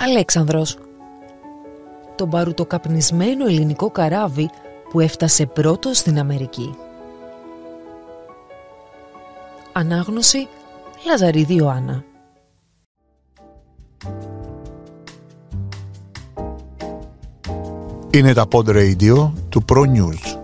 Αλέξανδρος. Το παρουτοκαπνισμένο ελληνικό καράβι που έφτασε πρώτο στην Αμερική. Ανάγνωση Λαζαρίδη Ιωάννα. Είναι τα Pod Radio του Pro News.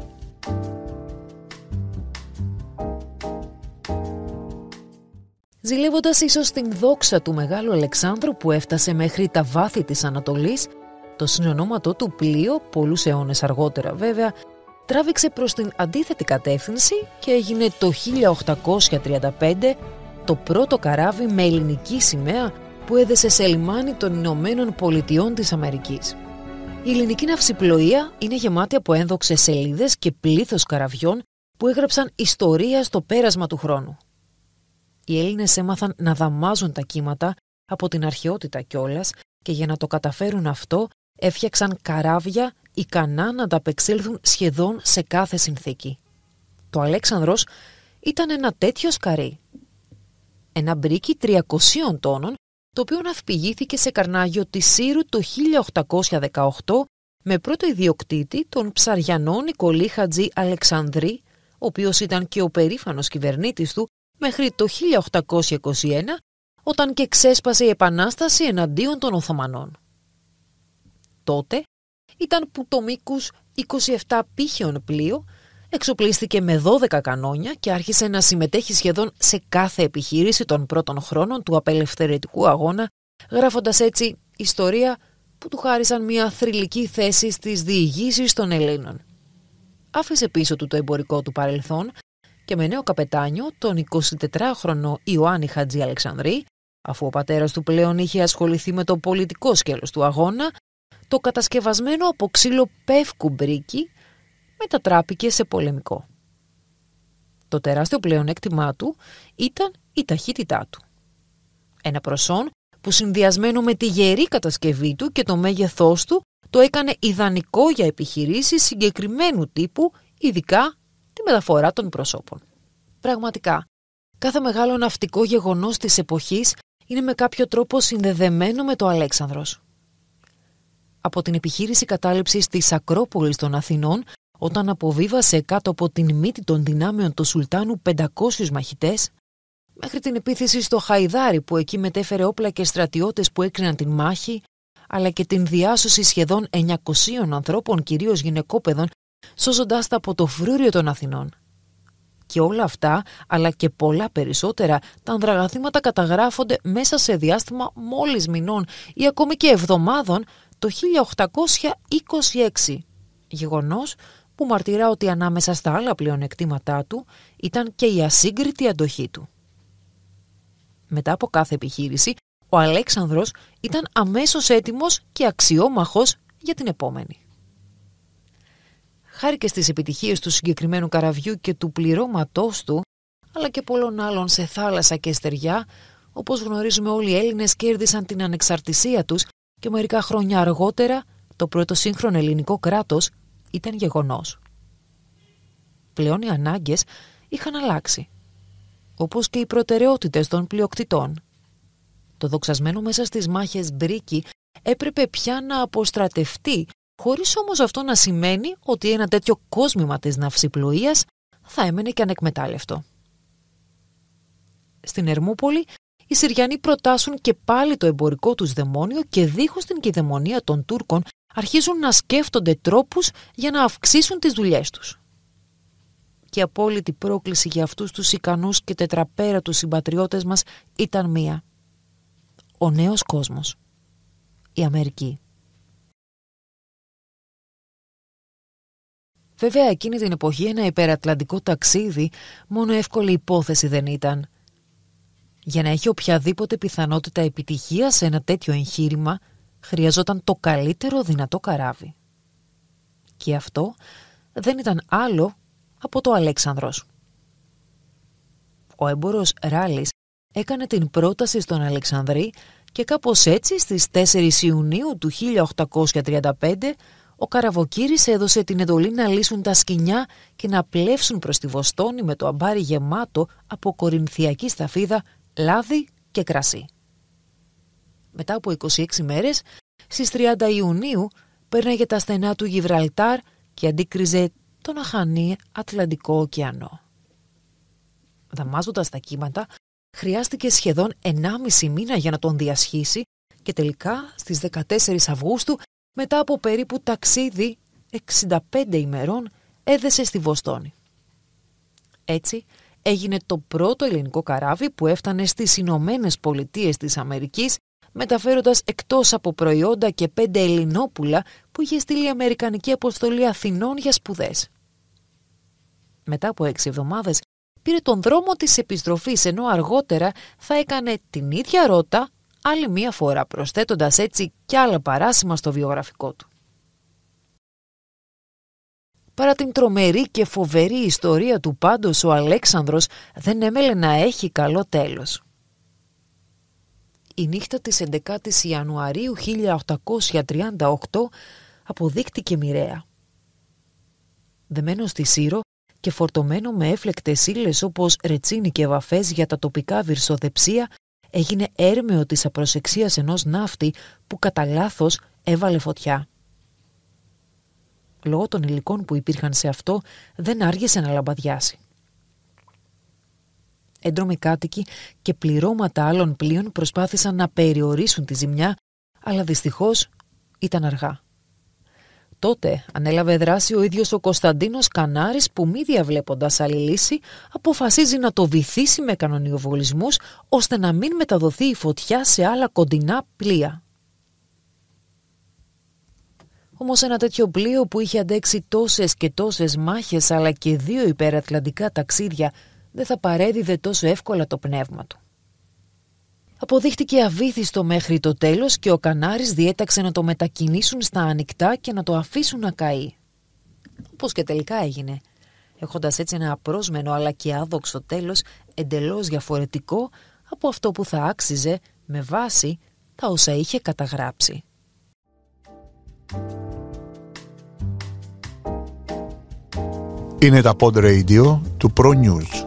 ζηλεύοντας ίσως την δόξα του Μεγάλου Αλεξάνδρου που έφτασε μέχρι τα βάθη της Ανατολής, το συνονόματό του πλοίο, πολλούς αιώνες αργότερα βέβαια, τράβηξε προς την αντίθετη κατεύθυνση και έγινε το 1835 το πρώτο καράβι με ελληνική σημαία που έδεσε σε λιμάνι των Ηνωμένων Πολιτειών της Αμερικής. Η ελληνική ναυσιπλοεία είναι γεμάτη από ένδοξες σελίδες και πλήθος καραβιών που έγραψαν ιστορία στο πέρασμα του χρόνου οι Έλληνες έμαθαν να δαμάζουν τα κύματα από την αρχαιότητα κιόλας και για να το καταφέρουν αυτό έφτιαξαν καράβια ικανά να ανταπεξέλθουν σχεδόν σε κάθε συνθήκη. Το Αλέξανδρος ήταν ένα τέτοιο σκαρί. Ένα μπρίκι 300 τόνων, το οποίο ναυπηγήθηκε σε καρνάγιο τη Σύρου το 1818 με πρώτο ιδιοκτήτη τον ψαριανό Νικολή Χατζή Αλεξανδρή, ο οποίος ήταν και ο περήφανος κυβερνήτης του μέχρι το 1821 όταν και ξέσπασε η επανάσταση εναντίον των Οθωμανών. Τότε ήταν που το μήκους 27 πύχεων πλοίο εξοπλίστηκε με 12 κανόνια και άρχισε να συμμετέχει σχεδόν σε κάθε επιχείρηση των πρώτων χρόνων του απελευθερωτικού αγώνα, γράφοντας έτσι ιστορία που του χάρισαν μια θρηλυκή θέση στις διηγήσεις των Ελλήνων. Άφησε πίσω του το εμπορικό του παρελθόν και με νέο καπετάνιο τον 24χρονο Ιωάννη Χατζη Αλεξανδρή, αφού ο πατέρας του πλέον είχε ασχοληθεί με το πολιτικό σκέλος του αγώνα, το κατασκευασμένο από ξύλο πεύκου μπρίκι μετατράπηκε σε πολεμικό. Το τεράστιο πλεονέκτημά του ήταν η ταχύτητά του. Ένα προσόν που συνδυασμένο με τη γερή κατασκευή του και το μέγεθός του το έκανε ιδανικό για επιχειρήσεις συγκεκριμένου τύπου, ειδικά τη μεταφορά των προσώπων. Πραγματικά, κάθε μεγάλο ναυτικό γεγονός της εποχής είναι με κάποιο τρόπο συνδεδεμένο με το Αλέξανδρος. Από την επιχείρηση κατάληψης της Ακρόπολης των Αθηνών, όταν αποβίβασε κάτω από την μύτη των δυνάμεων του Σουλτάνου 500 μαχητές, μέχρι την επίθεση στο Χαϊδάρι που εκεί μετέφερε όπλα και στρατιώτες που έκριναν την μάχη, αλλά και την διάσωση σχεδόν 900 ανθρώπων, κυρίως γυναικόπαιδων, Σώζοντάς τα από το φρούριο των Αθηνών. Και όλα αυτά, αλλά και πολλά περισσότερα, τα ανδραγαθήματα καταγράφονται μέσα σε διάστημα μόλις μηνών ή ακόμη και εβδομάδων το 1826. Γεγονός που μαρτυρά ότι ανάμεσα στα άλλα πλεονεκτήματά του ήταν και η ασύγκριτη αντοχή του. Μετά από κάθε επιχείρηση, ο Αλέξανδρος ήταν αμέσως έτοιμος και αξιόμαχος για την επόμενη χάρη και στις επιτυχίες του συγκεκριμένου καραβιού και του πληρώματός του, αλλά και πολλών άλλων σε θάλασσα και στεριά, όπως γνωρίζουμε όλοι οι Έλληνες κέρδισαν την ανεξαρτησία τους και μερικά χρόνια αργότερα το πρώτο σύγχρονο ελληνικό κράτος ήταν γεγονός. Πλέον οι ανάγκες είχαν αλλάξει, όπως και οι προτεραιότητες των πλειοκτητών. Το δοξασμένο μέσα στις μάχες Μπρίκη έπρεπε πια να αποστρατευτεί χωρίς όμως αυτό να σημαίνει ότι ένα τέτοιο κόσμημα της ναυσιπλοείας θα έμενε και ανεκμετάλλευτο. Στην Ερμούπολη, οι Συριανοί προτάσουν και πάλι το εμπορικό τους δαιμόνιο και δίχως την κυδαιμονία των Τούρκων αρχίζουν να σκέφτονται τρόπους για να αυξήσουν τις δουλειές τους. Και η απόλυτη πρόκληση για αυτούς τους ικανούς και τετραπέρα τους συμπατριώτες μας ήταν μία. Ο νέος κόσμος. Η Αμερική. Βέβαια, εκείνη την εποχή ένα υπερατλαντικό ταξίδι μόνο εύκολη υπόθεση δεν ήταν. Για να έχει οποιαδήποτε πιθανότητα επιτυχίας σε ένα τέτοιο εγχείρημα, χρειαζόταν το καλύτερο δυνατό καράβι. Και αυτό δεν ήταν άλλο από το Αλέξανδρος. Ο έμπορος Ράλης έκανε την πρόταση στον Αλεξανδρή και κάπως έτσι στις 4 Ιουνίου του 1835 ο Καραβοκύρης έδωσε την εντολή να λύσουν τα σκοινιά και να πλεύσουν προς τη Βοστόνη με το αμπάρι γεμάτο από κορινθιακή σταφίδα, λάδι και κρασί. Μετά από 26 μέρες, στις 30 Ιουνίου πέρναγε τα στενά του Γιβραλτάρ και αντίκριζε τον αχανή Ατλαντικό ωκεανό. Δαμάζοντας τα κύματα, χρειάστηκε σχεδόν 1,5 μήνα για να τον διασχίσει και τελικά στις 14 Αυγούστου μετά από περίπου ταξίδι 65 ημερών έδεσε στη Βοστόνη. Έτσι έγινε το πρώτο ελληνικό καράβι που έφτανε στις Ηνωμένες Πολιτείες της Αμερικής μεταφέροντας εκτός από προϊόντα και πέντε ελληνόπουλα που είχε στείλει η Αμερικανική Αποστολή Αθηνών για σπουδές. Μετά από έξι εβδομάδες πήρε τον δρόμο της επιστροφής ενώ αργότερα θα έκανε την ίδια ρότα άλλη μία φορά προσθέτοντας έτσι κι άλλα παράσημα στο βιογραφικό του. Παρά την τρομερή και φοβερή ιστορία του πάντως, ο Αλέξανδρος δεν έμελε να έχει καλό τέλος. Η νύχτα της 11ης Ιανουαρίου 1838 αποδείχτηκε μοιραία. Δεμένος στη Σύρο και φορτωμένο με έφλεκτες ύλες όπως ρετσίνι και βαφές για τα τοπικά βυρσοδεψία, έγινε έρμεο της απροσεξίας ενός ναύτη που κατά λάθος έβαλε φωτιά. Λόγω των υλικών που υπήρχαν σε αυτό δεν άργησε να λαμπαδιάσει. Έντρομοι κάτοικοι και πληρώματα άλλων πλοίων προσπάθησαν να περιορίσουν τη ζημιά, αλλά δυστυχώς ήταν αργά. Τότε ανέλαβε δράση ο ίδιος ο Κωνσταντίνος Κανάρης που μη διαβλέποντας άλλη λύση αποφασίζει να το βυθίσει με κανονιοβολισμούς ώστε να μην μεταδοθεί η φωτιά σε άλλα κοντινά πλοία. Όμως ένα τέτοιο πλοίο που είχε αντέξει τόσες και τόσες μάχες αλλά και δύο υπερατλαντικά ταξίδια δεν θα παρέδιδε τόσο εύκολα το πνεύμα του αποδείχτηκε αβήθιστο μέχρι το τέλος και ο Κανάρης διέταξε να το μετακινήσουν στα ανοιχτά και να το αφήσουν να καεί. Όπως και τελικά έγινε, έχοντας έτσι ένα απρόσμενο αλλά και άδοξο τέλος εντελώς διαφορετικό από αυτό που θα άξιζε με βάση τα όσα είχε καταγράψει. Είναι τα Pod Radio του Pro News.